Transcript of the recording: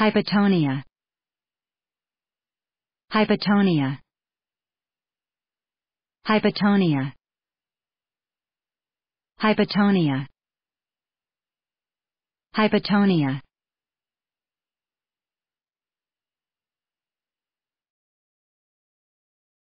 Hypotonia. Hypotonia. Hypotonia. Hypotonia. Hypotonia.